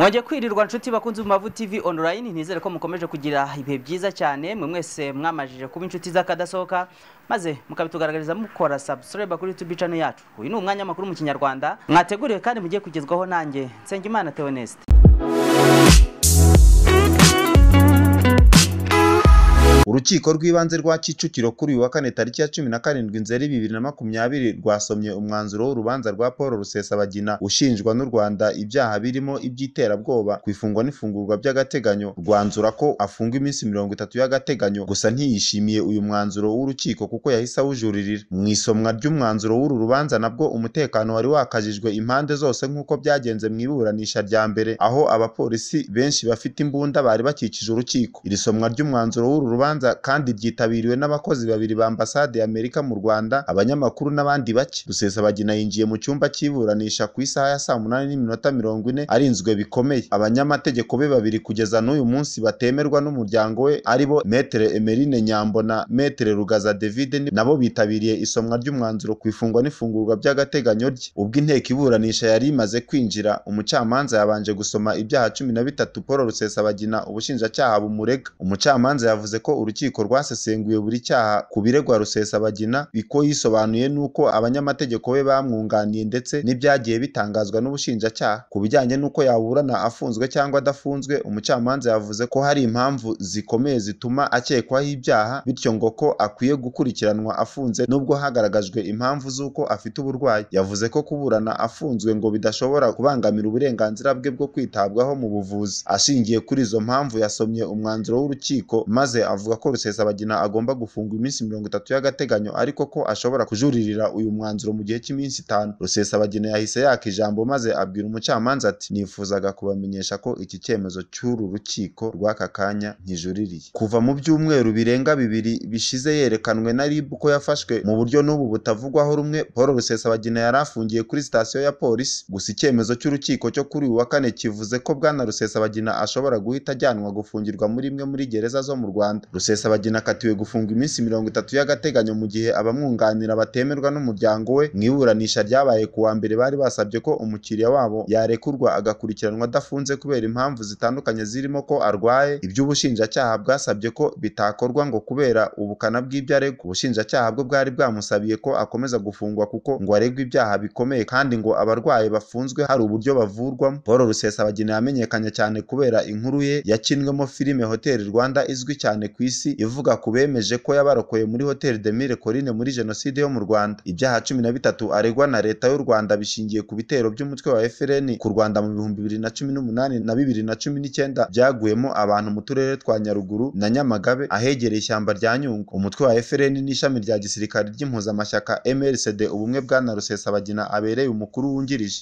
mwajya kwirirwa inshuti bakunze mavu tv online nizere ko mukomeje kugira ibihe byiza cyane mwe mwese mwamajije kuba inshuti z'akadasohoka maze mukabitugaragariza mukora subscribe kuri youtube channel yacu uyu ni umwanya makuru mu kinyarwanda mwateguriwe kandi mugiye kugezwaho nanjye nsengimana theoneste Urukiko rw'ibanze rwa Kicukiro kuri uyu wa kane tariki ya cumi na karindwi Nzeri bibiri na makumyabiri rwasomye umwanzuro w'urubanza rwa Paul Rusesabagina ushinjwa n'u Rwanda ibyaha birimo iby'iterabwoba, ku kwifungwa n'ifungurwa by'agateganyo, rwanzura ko afungwa iminsi mirongo itatu y'agateganyo, gusa ntiyishimiye uyu mwanzuro w'urukiko kuko yahise awujuririra. Mu isomwa ry'umwanzuro w'uru rubanza nabwo umutekano wari wakajijwe impande zose nk'uko byagenze mu iburanisha rya mbere aho abapolisi benshi bafite imbunda bari bakikije urukiko. Iri somwa ry'umwanzuro w'uru rubanza rubanza kandi ryitabiriwe n'abakozi babiri ba Ambasade y'Amerika mu Rwanda, abanyamakuru n'abandi bake. bagina yinjiye mu cyumba cy'iburanisha ku isaha ya saa munani n'iminota mirongo ine arinzwe bikomeye. Abanyamategeko be babiri kugeza n'uyu munsi batemerwa n'umuryango we aribo bo Me Emeline Nyambo na Me Rugaza David nabo bitabiriye isomwa ry'umwanzuro ku ifungwa n'ifungurwa by'agateganyo rye. Ubwo inteko iburanisha yari imaze kwinjira, umucamanza yabanje gusoma ibyaha cumi na bitatu Paul bagina ubushinjacyaha bumurega. Umucamanza yavuze ko urukiko rwasesenguye buri cyaha ku biregwa Rusesabagina, uko yisobanuye n'uko abanyamategeko be bamwunganiye ndetse n'ibyagiye bitangazwa n'ubushinjacyaha. Ku bijyanye n'uko yaburana afunzwe cyangwa adafunzwe, umucamanza yavuze ko hari impamvu zikomeye zituma akekwaho ibyaha, bityo ngo ko akwiye gukurikiranwa afunze nubwo hagaragajwe impamvu z'uko afite uburwayi. Yavuze ko kuburana afunzwe ngo bidashobora kubangamira uburenganzira bwe bwo kwitabwaho mu buvuzi. Ashingiye kuri izo mpamvu, yasomye umwanzuro w'urukiko maze avuga avuga ko Rusesabagina agomba gufungwa iminsi mirongo itatu y'agateganyo ariko ko ashobora kujuririra uyu mwanzuro mu gihe cy'iminsi itanu Rusesabagina yahise yaka ijambo maze abwira umucamanza ati nifuzaga kubamenyesha ko iki cyemezo cy'uru rukiko rw'aka kanya nkijuririye kuva mu byumweru birenga bibiri bishize yerekanwe na RIB ko yafashwe mu buryo n'ubu butavugwaho rumwe Paul Rusesabagina yari afungiye kuri sitasiyo ya polisi gusa icyemezo cy'urukiko cyo kuri uyu wa kane kivuze ko bwana Rusesabagina ashobora guhita ajyanwa gufungirwa muri imwe muri gereza zo mu Rwanda Rusesabagina akatiwe gufunga iminsi mirongo itatu y'agateganyo mu gihe abamwunganira batemerwa n'umuryango we mu iburanisha ryabaye ku wa mbere bari basabye ko umukiriya wabo yarekurwa agakurikiranwa adafunze kubera impamvu zitandukanye zirimo ko arwaye. ibyubushinjacyaha bwasabye ko bitakorwa ngo kubera ubukana bw'ibyo aregwa, ubushinjacyaha bwo bwari bwamusabiye ko akomeza gufungwa kuko ngo aregwa ibyaha bikomeye kandi ngo abarwayi bafunzwe hari uburyo bavurwamo. Paul Rusesabagina yamenyekanye cyane kubera inkuru ye yakinwemo filime Hotel Rwanda izwi cyane ku isi isi ivuga ku bemeje ko yabarokoye muri Hotel de Mille Collines muri Jenoside yo mu Rwanda. Ibyaha cumi na bitatu aregwa na Leta y'u Rwanda bishingiye ku bitero by'umutwe wa Fn ku Rwanda mu bihumbi bibiri na cumi n'umunani na bibiri na cumi n'icyenda byaguyemo abantu mu turere twa Nyaruguru na Nyamagabe ahegereye ishyamba rya nyungu Umutwe wa FLN n'ishami rya gisirikare ry'impuzamashyaka MLCD ubumwe bwana Rusesabagina abereye umukuru wungirije.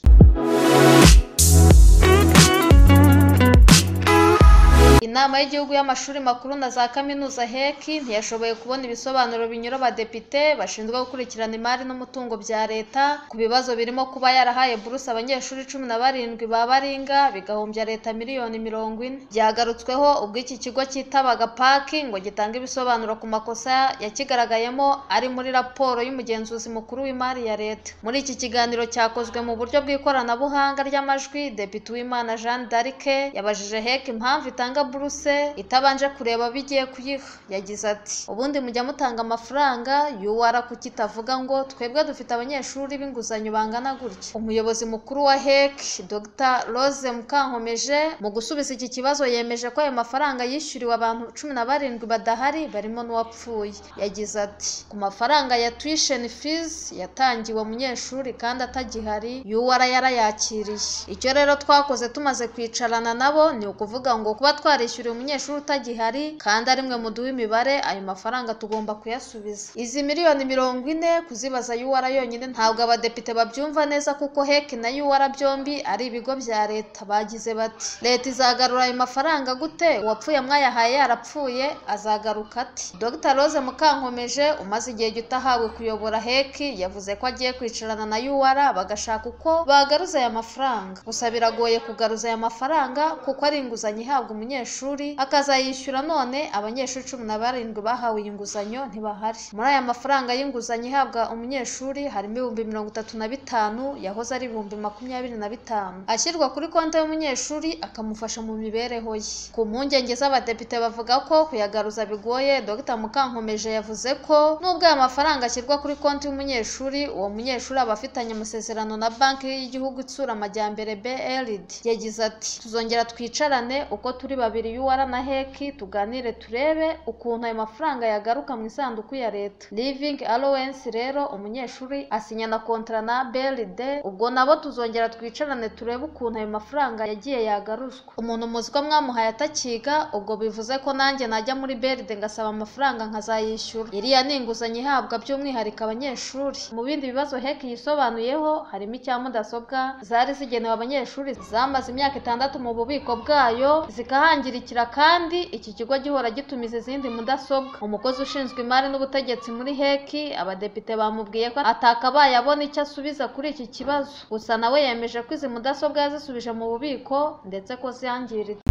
inama y'igihugu y'amashuri makuru na za kaminuza hec ntiyashoboye kubona ibisobanuro binyura abadepite bashinzwe gukurikirana imari n'umutungo bya leta ku bibazo birimo kuba yarahaye buruse abanyeshuri cumi na barindwi ba baringa bigahombya leta miliyoni mirongo ine byagarutsweho ubwo iki kigo cyitabaga paki ngo gitange ibisobanuro ku makosa yakigaragayemo ari muri raporo y'umugenzuzi mukuru w'imari ya leta muri iki kiganiro cyakozwe mu buryo bw'ikoranabuhanga ry'amajwi depite uwimana jeanne d'arc yabajije hec impamvu itanga buruse yihuse itabanje kureba abo igiye kuyiha yagize ati ubundi mujya mutanga amafaranga yuwara kuki itavuga ngo twebwe dufite abanyeshuri b'inguzanyo bangana gutya umuyobozi mukuru wa HEC Dr Rose Mukankomeje mu gusubiza iki kibazo yemeje ko ayo mafaranga yishyuriwe abantu cumi na barindwi badahari barimo n'uwapfuye yagize ati ku mafaranga ya tuition fees yatangiwe umunyeshuri kandi atagihari yuwara yarayakiriye icyo rero twakoze tumaze kwicarana nabo ni ukuvuga ngo kuba twari twanishyuriye umunyeshuri utagihari kandi ari mwe muduha imibare ayo mafaranga tugomba kuyasubiza izi miliyoni mirongo ine kuzibaza yuwara yonyine ntabwo abadepite babyumva neza kuko heki na UR byombi ari ibigo bya leta bagize bati leta izagarura ayo mafaranga gute uwapfuye mwayahaye yarapfuye azagaruka ati Dr Rose Mukankomeje umaze igihe gito ahawe kuyobora heki yavuze ko agiye kwicarana na UR bagashaka uko bagaruza aya mafaranga gusa biragoye kugaruza aya mafaranga kuko ari inguzanyo ihabwa umunyeshuri amashuri akazayishyura none abanyeshuri cumi na barindwi bahawe inguzanyo ntibahari muri aya mafaranga y'inguzanyo ihabwa umunyeshuri harimo ibihumbi mirongo itatu na bitanu yahoze ari ibihumbi makumyabiri na bitanu ashyirwa kuri konti y'umunyeshuri akamufasha mu mibereho ye ku mpungenge z'abadepite bavuga ko kuyagaruza bigoye dr mukankomeje yavuze ko nubwo aya mafaranga ashyirwa kuri konti y'umunyeshuri uwo munyeshuri aba afitanye amasezerano na banki y'igihugu itsura amajyambere brd yagize ati tuzongera twicarane uko turi babiri iyo uwara na heki tuganire turebe ukuntu ayo mafaranga yagaruka mu isanduku ya leta living allowance rero umunyeshuri asinya na kontra na brd ubwo nabo tuzongera twicarane turebe ukuntu ayo mafaranga yagiye yagaruzwa umuntu muzi ko mwamuhaye atakiga ubwo bivuze ko nanjye najya muri brd ngasaba amafaranga nkazayishyura iriya ni inguzanyo ihabwa by'umwihariko abanyeshuri mu bindi bibazo heki yisobanuyeho harimo icya mudasobwa zari zigenewe abanyeshuri zamaze imyaka itandatu mu bubiko bwayo zikahangira Ikurikira kandi iki kigo gihora gitumiza izindi mudasobwa umukozi ushinzwe imari n'ubutegetsi muri heki abadepite bamubwiye ko atakabaye abona icyo asubiza kuri iki kibazo gusa nawe yemeje ko izi mudasobwa yazisubije mu bubiko ndetse ko zangiritse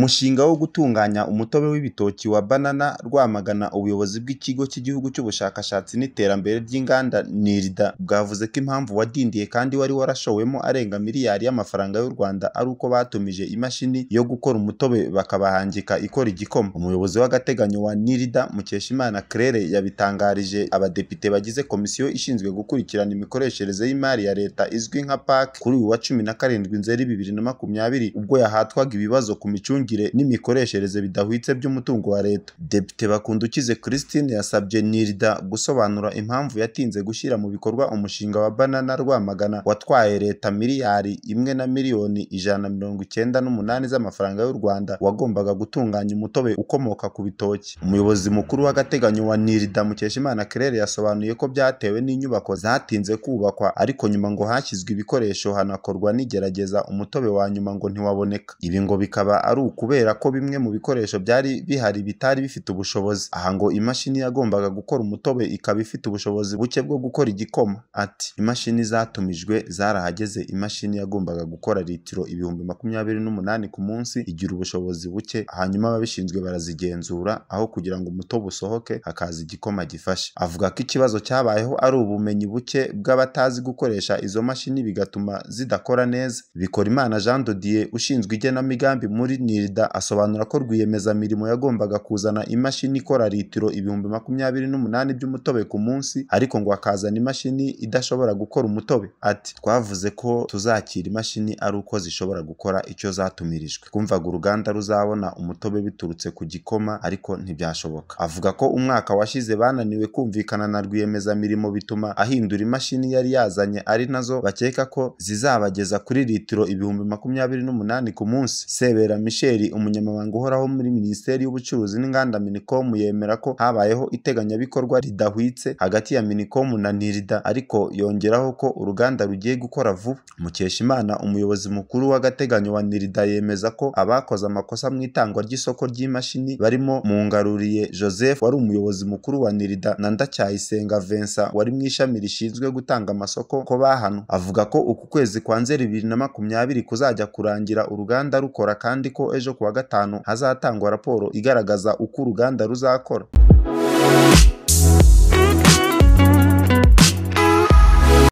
Umushinga wo gutunganya umutobe w'ibitoki wa Banana Rwamagana ubuyobozi bw'Ikigo cy'Igihugu cy'Ubushakashatsi n'Iterambere ry'Inganda Nirida bwavuze ko impamvu wadindiye kandi wari warashowemo arenga miliyari y'amafaranga y'u Rwanda ari uko batumije imashini yo gukora umutobe bakabahangika ikora igikoma. Umuyobozi w'agateganyo wa Nirida Mukeshimana Claire yabitangarije abadepite bagize Komisiyo ishinzwe gukurikirana imikoreshereze y'imari ya Leta izwi nka PAC kuri uyu wa cumi na karindwi Nzeri bibiri na makumyabiri ubwo yahatwaga ibibazo ku micungire imicungire n'imikoreshereze bidahwitse by'umutungo wa leta. Depite Bakundukize Christine yasabye Nirida gusobanura impamvu yatinze gushyira mu bikorwa umushinga wa Banana Rwamagana watwaye leta miliyari imwe na miliyoni ijana na mirongo icyenda n'umunani z'amafaranga y'u Rwanda wagombaga gutunganya umutobe ukomoka ku bitoki. Umuyobozi mukuru w'agateganyo wa NIRDA Mukeshimana Claire yasobanuye ko byatewe n'inyubako zatinze kubakwa ariko nyuma ngo hashyizwe ibikoresho hanakorwa n'igerageza umutobe wa nyuma ngo ntiwaboneka. Ibi ngo bikaba ari uko kubera ko bimwe mu bikoresho byari bihari bitari bifite ubushobozi aha ngo imashini yagombaga gukora umutobe ikaba ifite ubushobozi buke bwo gukora igikoma ati imashini zatumijwe zarahageze imashini yagombaga gukora litiro ibihumbi makumyabiri n'umunani ku munsi igira ubushobozi buke hanyuma ababishinzwe barazigenzura aho kugira ngo umutobe usohoke hakaza igikoma gifashe avuga ko ikibazo cyabayeho ari ubumenyi buke bw'abatazi gukoresha izo mashini bigatuma zidakora neza bikora imana jean dodier ushinzwe igenamigambi muri ni Girida asobanura ko rwiyemezamirimo yagombaga kuzana imashini ikora litiro ibihumbi makumyabiri n'umunani by'umutobe ku munsi ariko ngo akazana imashini idashobora gukora umutobe. Ati “Twavuze ko tuzakira imashini ari uko zishobora gukora icyo zatumirijwe. kumvaga uruganda ruzabona umutobe biturutse ku gikoma ariko ntibyashoboka.” Avuga ko umwaka washize bananiwe kumvikana na rwiyemezamirimo bituma ahindura imashini yari yazanye ari nazo bakeka ko zizabageza kuri litiro ibihumbi makumyabiri n'umunani ku munsi. Sebera Michel Gabriel Umunyamabanga uhoraho muri Minisiteri y'Ubucuruzi n'Inganda Minicom yemera ko habayeho iteganyabikorwa ridahwitse hagati ya Minicom na Nirida ariko yongeraho ko uruganda rugiye gukora vuba. Mukeshimana umuyobozi mukuru w'agateganyo wa Nirida yemeza ko abakoze amakosa mu itangwa ry'isoko ry'imashini barimo Mungaruriye Joseph wari umuyobozi mukuru wa Nirida na Ndacyayisenga Vincent wari mu ishami rishinzwe gutanga amasoko ko bahanwe. Avuga ko uku kwezi kwa Nzeri bibiri na makumyabiri kuzajya kurangira uruganda rukora kandi ko ejo kuwa gatanu hazatangwa raporo igaragaza uko uruganda ruzakora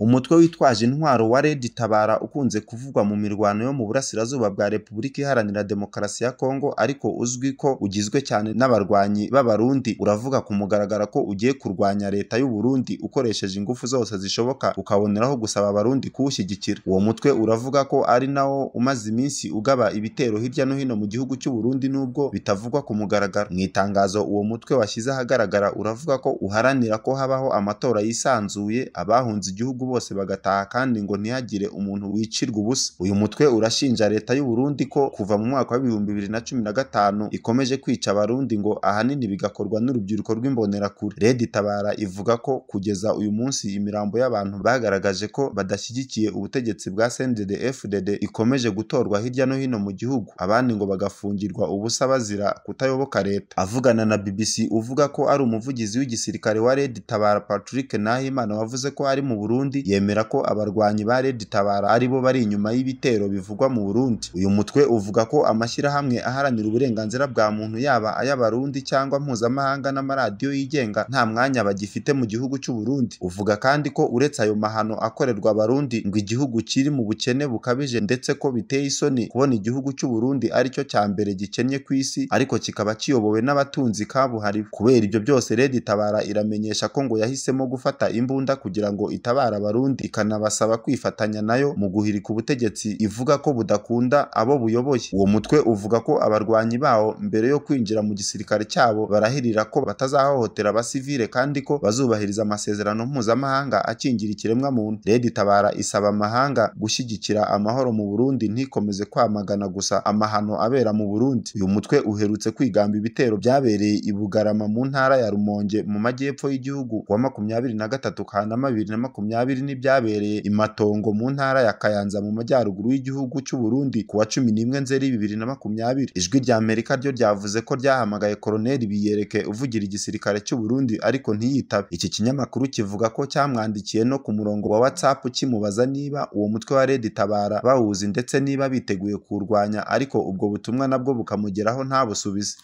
Umutwe witwaje intwaro wa RED Tabara ukunze kuvugwa mu mirwano yo mu burasirazuba bwa Repubulika Iharanira Demokarasi ya Kongo ariko uzwi ko ugizwe cyane n'abarwanyi b'Abarundi uravuga ku mugaragara ko ugiye kurwanya leta y'u Burundi ukoresheje ingufu zose zishoboka ukaboneraho gusaba Abarundi kuwushyigikira. Uwo mutwe uravuga ko ari nawo umaze iminsi ugaba ibitero hirya no hino mu gihugu cy'u Burundi nubwo bitavugwa ku mugaragaro. Mu itangazo uwo mutwe washyize ahagaragara uravuga ko uharanira ko habaho amatora yisanzuye abahunze igihugu bose bagataha kandi ngo ntihagire umuntu wicirwa ubusa. Uyu mutwe urashinja Leta y'u Burundi ko kuva mu mwaka w'ibihumbi bibiri na cumi na gatanu ikomeje kwica Abarundi ngo ahanini bigakorwa n'urubyiruko rw'imbonerakure. Red Tabara ivuga ko kugeza uyu munsi imirambo y'abantu bagaragaje ko badashyigikiye ubutegetsi bwa CNDD-FDD ikomeje gutorwa hirya no hino mu gihugu, abandi ngo bagafungirwa ubusa bazira kutayoboka Leta. Avugana na BBC uvuga ko ari umuvugizi w'igisirikare wa Red Tabara Patrick Nahimana wavuze ko ari mu Burundi Burundi yemera ko abarwanyi ba Red Tabara aribo bari inyuma y'ibitero bivugwa mu Burundi uyu mutwe uvuga ko amashyirahamwe aharanira uburenganzira bwa muntu yaba ay'abarundi cyangwa mpuzamahanga n'amaradiyo yigenga nta mwanya bagifite mu gihugu cy'u Burundi uvuga kandi ko uretse ayo mahano akorerwa abarundi ngo igihugu kiri mu bukene bukabije ndetse ko biteye isoni kubona igihugu cy'u Burundi aricyo cya mbere gikennye ku isi ariko kikaba kiyobowe n'abatunzi kabuhariwe kubera ibyo byose Red Tabara iramenyesha ko ngo yahisemo gufata imbunda kugira ngo itabara abarundi ikanabasaba kwifatanya nayo mu guhirika ubutegetsi ivuga ko budakunda abo buyoboye uwo mutwe uvuga ko abarwanyi bawo mbere yo kwinjira mu gisirikare cyabo barahirira ko batazahohotera abasivile kandi ko bazubahiriza amasezerano mpuzamahanga akingira ikiremwa muntu red itabara isaba amahanga gushyigikira amahoro mu burundi ntikomeze kwamagana gusa amahano abera mu burundi uyu mutwe uherutse kwigamba ibitero byabereye ibugarama mu ntara ya rumonge mu majyepfo y'igihugu wa makumyabiri na gatatu kanama bibiri na makumyabiri Jenoside n'ibyabereye i mu ntara ya Kayanza mu majyaruguru y'igihugu cy'u Burundi kuwa cumi n'imwe Nzeri bibiri na makumyabiri ijwi rya Amerika ryo ryavuze ko ryahamagaye Colonel Biyereke uvugira igisirikare cy'u Burundi ariko ntiyitabe iki kinyamakuru kivuga ko cyamwandikiye no ku murongo wa WhatsApp kimubaza niba uwo mutwe wa Red Tabara bawuzi ndetse niba biteguye kuwurwanya ariko ubwo butumwa nabwo bukamugeraho ntabusubize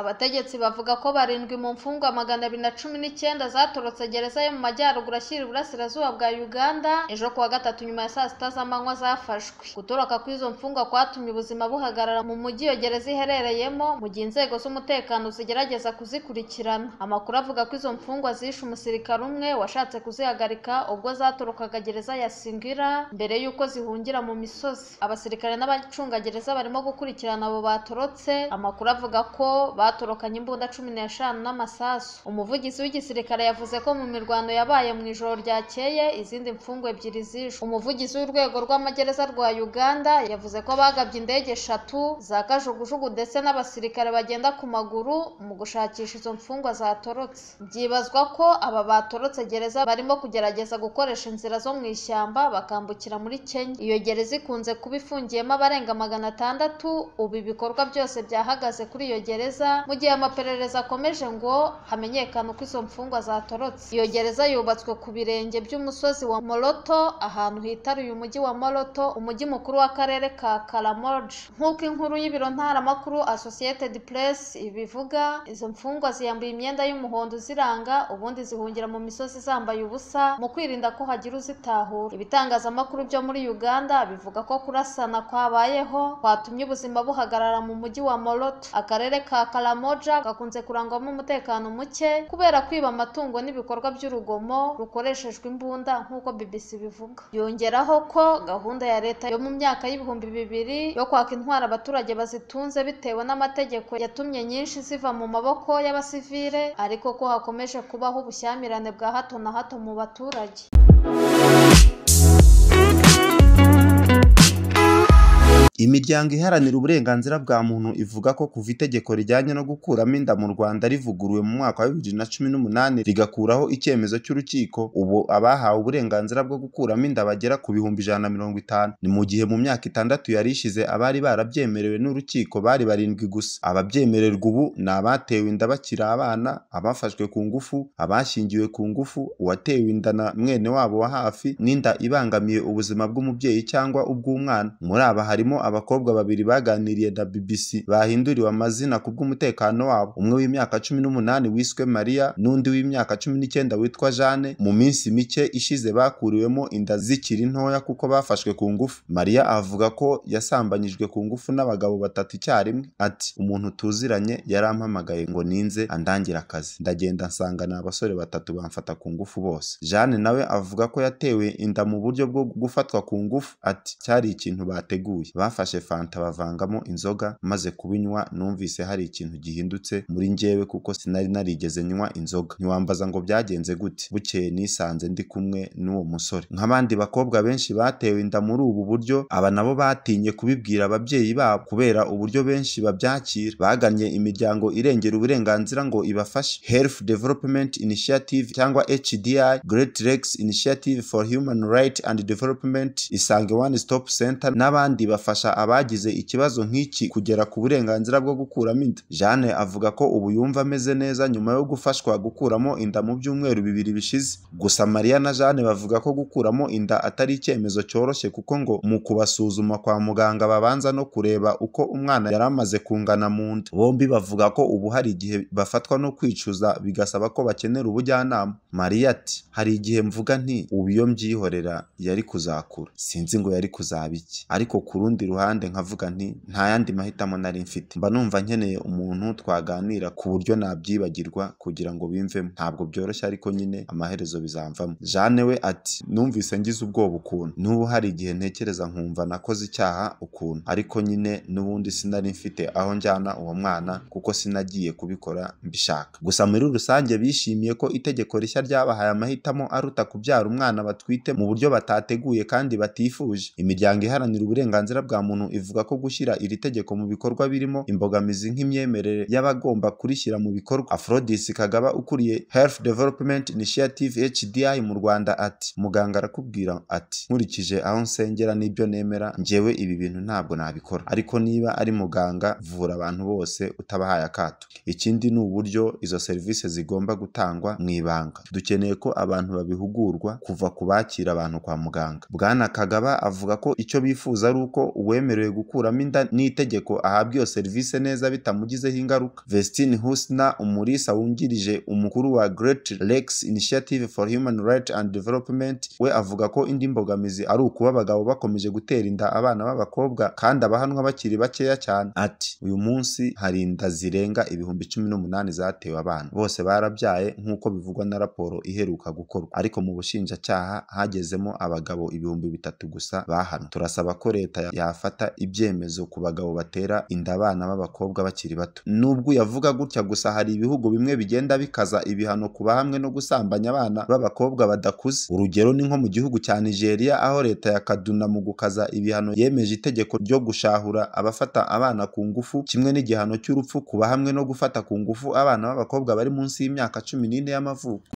Abategetsi bavuga ko barindwi mu mfungwa magana abiri na cumi n'icyenda zatorotse gereza yo mu majyaruguru ashyira iburasirazuba bwa Uganda ejo kuwa gatatu nyuma ya saa sita z'amanywa zafashwe. Gutoroka kw'izo mfungwa kwatumye ubuzima buhagarara mu mujyi iyo gereza iherereyemo mu gihe inzego z'umutekano zigerageza kuzikurikirana. Amakuru avuga ko izo mfungwa zishe umusirikare umwe washatse kuzihagarika ubwo zatorokaga gereza ya Singira mbere y'uko zihungira mu misozi. Abasirikare n'abacungagereza barimo gukurikirana abo batorotse, amakuru avuga ko batorokanye imbunda cumi n'eshanu n'amasasu umuvugizi w'igisirikare yavuze ko mu mirwano yabaye mu ijoro ryakeye izindi mfungwa ebyiri zishwe umuvugizi w'urwego rw'amagereza rwa uganda yavuze ko bagabye indege eshatu za kajugujugu ndetse n'abasirikare bagenda ku maguru mu gushakisha izo mfungwa zatorotse byibazwa ko aba batorotse gereza barimo kugerageza gukoresha inzira zo mu ishyamba bakambukira muri kenya iyo gereza ikunze kuba ifungiyemo abarenga magana atandatu ubu ibikorwa byose byahagaze kuri iyo gereza mu gihe amaperereza akomeje ngo hamenyekane uko izo mfungwa zatorotse iyo gereza yubatswe ku birenge by'umusozi wa moroto ahantu hitaruye umujyi wa moroto umujyi mukuru w'akarere ka karamoji nk'uko inkuru y'ibiro ntaramakuru associated press ibivuga izo mfungwa ziyambuye imyenda y'umuhondo ziranga ubundi zihungira mu misozi zambaye ubusa mu kwirinda ko hagira uzitahura ibitangazamakuru byo muri uganda bivuga ko kurasana kwabayeho kwatumye ubuzima buhagarara mu mujyi wa moroto akarere ka Karamoja gakunze kurangwamo umutekano muke kubera kwiba amatungo n'ibikorwa by'urugomo rukoreshejwe imbunda nk'uko BBC bivuga yongeraho ko gahunda ya leta yo mu myaka y'ibihumbi bibiri yo kwaka intwara abaturage bazitunze bitewe n'amategeko yatumye nyinshi ziva mu maboko y'abasivile ariko ko hakomeje kubaho ubushyamirane bwa hato na hato mu baturage Imiryango iharanira uburenganzira bwa muntu ivuga ko kuva itegeko rijyanye no gukuramo inda mu Rwanda rivuguruwe mu mwaka wa n'umunani rigakuraho icyemezo cy'urukiko, ubu abahawe uburenganzira bwo gukuramo inda bagera ku bihumbi ijana 150, ni mu gihe mu myaka itandatu yari ishize abari barabyemerewe n'urukiko bari barindwi gusa. Ababyemererwa ubu ni abatewe inda bakiri abana, abafashwe ku ngufu, abashingiwe ku ngufu, uwatewe inda na mwene wabo wa hafi n'inda ibangamiye ubuzima bw'umubyeyi cyangwa ubw'umwana. Muri aba harimo aba abakobwa babiri baganiriye na BBC bahinduriwe amazina kubw'umutekano wabo umwe w'imyaka cumi n'umunani wiswe Maria n'undi w'imyaka cumi n'icyenda witwa Jane mu minsi mike ishize bakuriwemo inda zikiri ntoya kuko bafashwe ku ngufu Maria avuga ko yasambanyijwe ku ngufu n'abagabo batatu icyarimwe ati umuntu tuziranye yarampamagaye ngo ninze andangira akazi ndagenda nsanga abasore batatu bamfata ku ngufu bose Jane nawe avuga ko yatewe inda mu buryo bwo gufatwa ku ngufu ati cyari ikintu bateguye nafashe fanta bavangamo inzoga maze kubinywa numvise hari ikintu gihindutse muri njyewe kuko sinari narigeze nywa inzoga ntiwambaza ngo byagenze gute bukeye nisanze ndi kumwe n'uwo musore nk'abandi bakobwa benshi batewe inda muri ubu buryo aba nabo batinye kubibwira ababyeyi babo kubera uburyo benshi babyakira bagannye imiryango irengera uburenganzira ngo ibafashe health development initiative cyangwa HDI Great Lakes Initiative for Human right and Development Isange One Stop Center n'abandi bafashe bifasha abagize ikibazo nk'iki kugera ku burenganzira bwo gukuramo inda Jeanne avuga ko ubu yumva ameze neza nyuma yo gufashwa gukuramo inda mu byumweru bibiri bishize gusa Maria na Jeanne bavuga ko gukuramo inda atari icyemezo cyoroshye kuko ngo mu kubasuzuma kwa muganga babanza no kureba uko umwana yari amaze kungana mu nda bombi bavuga ko ubu hari igihe bafatwa no kwicuza bigasaba ko bakenera ubujyanama Maria ati hari igihe mvuga nti ubu iyo mbyihorera yari kuzakura sinzi ngo yari kuzaba iki ariko ku rundi iruhande nkavuga nti nta yandi mahitamo nari mfite mba numva nkeneye umuntu twaganira ku buryo nabyibagirwa kugira ngo bimvemo ntabwo byoroshye ariko nyine amaherezo bizamvamo Jane we ati numvise ngize ubwoba ukuntu n'ubu hari igihe ntekereza nkumva nakoze icyaha ukuntu ariko nyine n'ubundi sinari mfite aho njyana uwo mwana kuko sinagiye kubikora mbishaka gusa muri rusange bishimiye ko itegeko rishya ryabahaye amahitamo aruta kubyara umwana batwite mu buryo batateguye kandi batifuje imiryango iharanira uburenganzira bwa muntu ivuga ko gushyira iri tegeko mu bikorwa birimo imbogamizi nk'imyemerere y'abagomba kurishyira mu bikorwa Aphrodis Kagaba ukuriye Health Development Initiative HDI mu Rwanda ati muganga arakubwira ati nkurikije aho nsengera n'ibyo nemera njyewe ibi bintu ntabwo nabikora ariko niba ari muganga vura abantu bose utabahaye akato ikindi ni uburyo izo serivisi zigomba gutangwa mu ibanga dukeneye ko abantu babihugurwa kuva ku bakira abantu kwa muganga Bwana Kagaba avuga ko icyo bifuza ari uko uwe uwemerewe gukuramo inda n'itegeko ahabwa iyo serivisi neza bitamugizeho ingaruka Vestine Husna Umulisa wungirije umukuru wa Great Lakes Initiative for Human Rights and Development we avuga ko indi mbogamizi ari ukuba abagabo bakomeje gutera inda abana b'abakobwa kandi abahanwa bakiri bakeya cyane ati uyu munsi hari inda zirenga ibihumbi cumi n'umunani zatewe abana bose barabyaye nk'uko bivugwa na raporo iheruka gukorwa ariko mu bushinjacyaha hagezemo abagabo ibihumbi bitatu gusa bahanwe turasaba ko leta ya afata ibyemezo ku bagabo batera inda abana b'abakobwa bakiri bato nubwo yavuga gutya gusa hari ibihugu bimwe bigenda bikaza ibihano kuba hamwe no gusambanya abana b'abakobwa badakuze urugero ni nko mu gihugu cya Nigeria aho leta ya Kaduna mu gukaza ibihano yemeje itegeko ryo gushahura abafata abana ku ngufu kimwe n'igihano cy'urupfu ku bahamwe no gufata ku ngufu abana b'abakobwa bari munsi y'imyaka cumi n'ine y'amavuko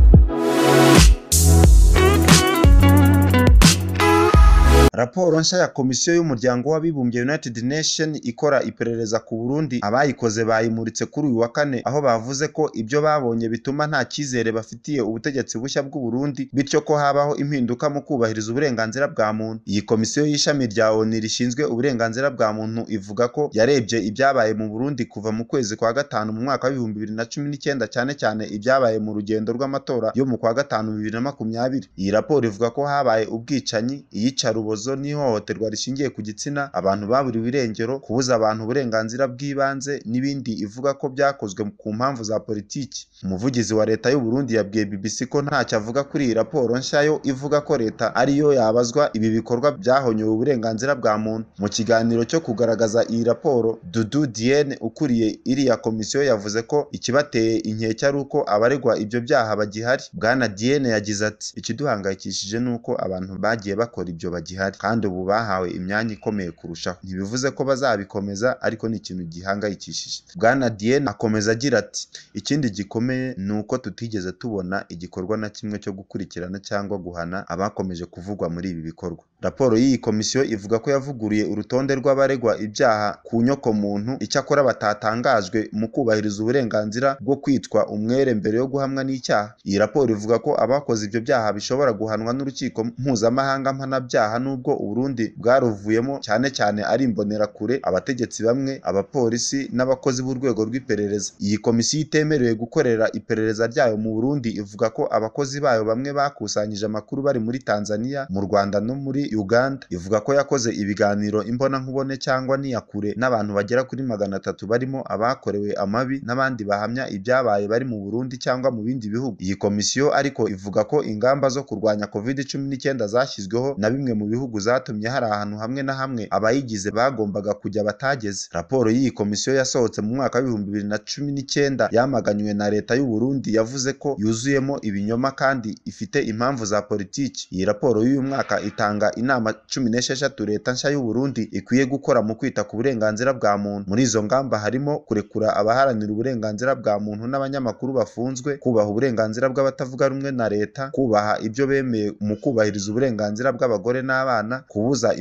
Raporo nshya ya Komisiyo y'Umuryango w'Abibumbye United Nation ikora iperereza ku Burundi abayikoze bayimuritse kuri uyu wa Kane aho bavuze ko ibyo babonye bituma nta cyizere bafitiye ubutegetsi bushya bw'u Burundi bityo ko habaho impinduka mu kubahiriza uburenganzira bwa muntu. Iyi komisiyo y'ishami rya ONU rishinzwe uburenganzira bwa muntu ivuga ko yarebye ibyabaye mu Burundi kuva mu kwezi kwa gatanu mu mwaka w'ibihumbi bibiri na cumi n'icyenda cyane cyane ibyabaye mu rugendo rw'amatora yo mu kwa gatanu bibiri na makumyabiri. Iyi raporo ivuga ko habaye ubwicanyi, iyicarubozo ihohoterwa n'ihohoterwa rishingiye ku gitsina, abantu baburiwe irengero, kubuza abantu uburenganzira bw'ibanze n'ibindi ivuga ko byakozwe ku mpamvu za politiki. Umuvugizi wa Leta y'u Burundi yabwiye BBC ko ntacyo avuga kuri iyi raporo nshya yo ivuga ko Leta ari yo yabazwa ibi bikorwa byahonyowe uburenganzira bwa muntu. Mu kiganiro cyo kugaragaza iyi raporo, Dudu Diène ukuriye iriya komisiyo yavuze ko ikibateye inkeke ari uko abaregwa ibyo byaha bagihari. Bwana Diène yagize ati “Ikiduhangayikishije ni uko abantu bagiye bakora ibyo bagihari kandi ubu bahawe imyanya ikomeye kurushaho. Ntibivuze ko bazabikomeza ariko ni ikintu gihangayikishije. Bwana Diene akomeza agira ati “Ikindi gikomeye ni uko tutigeze tubona igikorwa na kimwe cyo gukurikirana cyangwa guhana abakomeje kuvugwa muri ibi bikorwa.” Raporo y'iyi komisiyo ivuga ko yavuguruye urutonde rw'abaregwa ibyaha ku nyokomuntu. Icyakora batatangajwe mu kubahiriza uburenganzira bwo kwitwa umwere mbere yo guhamwa n'icyaha. Iyi raporo ivuga ko abakoze ibyo byaha bishobora guhanwa n'urukiko mpuzamahanga mpanabyaha nubwo n'ubwo Uburundi bwaruvuyemo cyane cyane ari imbonerakure abategetsi bamwe abapolisi n'abakozi b'urwego rw'iperereza iyi komisiyo itemerewe gukorera iperereza ryayo mu Burundi ivuga ko abakozi bayo bamwe bakusanyije amakuru bari muri Tanzania mu Rwanda no muri Uganda ivuga ko yakoze ibiganiro imbonankubone cyangwa niyakure n'abantu bagera kuri magana atatu barimo abakorewe amabi n'abandi bahamya ibyabaye bari mu Burundi cyangwa mu bindi bihugu iyi komisiyo ariko ivuga ko ingamba zo kurwanya covid cumi n'icyenda zashyizweho na bimwe mu bihugu z'igihugu zatumye hari ahantu hamwe na hamwe abayigize bagombaga kujya batageze. Raporo y'iyi komisiyo yasohotse mu mwaka w'ibihumbi bibiri na cumi n'icyenda yamaganywe na Leta y'u Burundi yavuze ko yuzuyemo ibinyoma kandi ifite impamvu za politiki. Iyi raporo y'uyu mwaka itanga inama cumi n'esheshatu Leta nshya y'u Burundi ikwiye gukora mu kwita ku burenganzira bwa muntu. Muri izo ngamba harimo kurekura abaharanira uburenganzira bwa muntu n'abanyamakuru bafunzwe, kubaha uburenganzira bw'abatavuga rumwe na Leta, kubaha ibyo bemeye mu kubahiriza uburenganzira bw'abagore n'abana abana, kubuza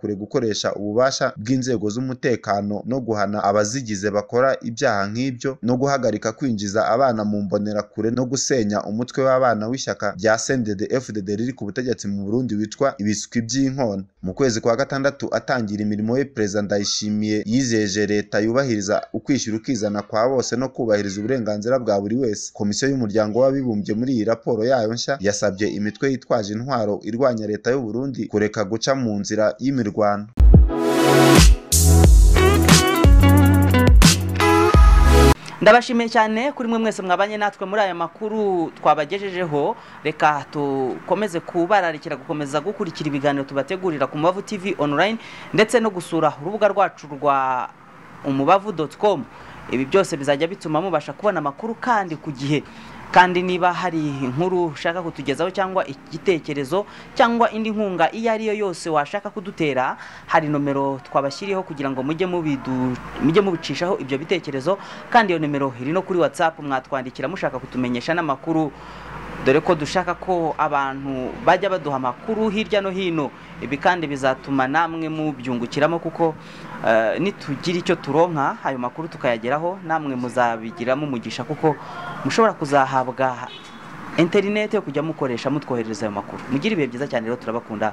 kure gukoresha ububasha bw'inzego z'umutekano no guhana abazigize bakora ibyaha nk'ibyo, no guhagarika kwinjiza abana mu mbonera kure no gusenya umutwe w'abana w'ishyaka rya CNDD FDD riri ku butegetsi mu Burundi witwa ibiswi by'inkona. Mu kwezi kwa gatandatu atangira imirimo ye Perezida Ndayishimiye yizeje leta yubahiriza ukwishyura ukizana kwa bose no kubahiriza uburenganzira bwa buri wese. Komisiyo y'Umuryango w'Abibumbye muri iyi raporo yayo nshya yasabye imitwe yitwaje intwaro irwanya leta y'u Burundi kureka kureka guca mu nzira y'imirwano ndabashimiye cyane kuri mwe mwese mwabanye natwe muri aya makuru twabagejejeho reka dukomeze kubararikira gukomeza gukurikira ibiganiro tubategurira ku mubavu tv online ndetse no gusura urubuga rwacu rwa umubavu dotu komu ibi byose bizajya bituma mubasha kubona amakuru kandi ku gihe kandi niba hari inkuru ushaka kutugezaho cyangwa igitekerezo cyangwa indi nkunga iyo ari yo yose washaka kudutera hari nomero twabashyiriyeho kugira ngo mujye mubicishaho ibyo bitekerezo kandi iyo nomero iri no kuri watsapu mwatwandikira mushaka kutumenyesha n'amakuru dore ko dushaka ko abantu bajya baduha amakuru hirya no hino ibi kandi bizatuma namwe mubyungukiramo kuko eh, nitugira icyo turonka ayo makuru tukayageraho namwe muzabigiramo umugisha kuko mushobora kuzahabwa interineti yo kujya mukoresha mutwohereza ayo makuru mugira ibihe byiza cyane rero turabakunda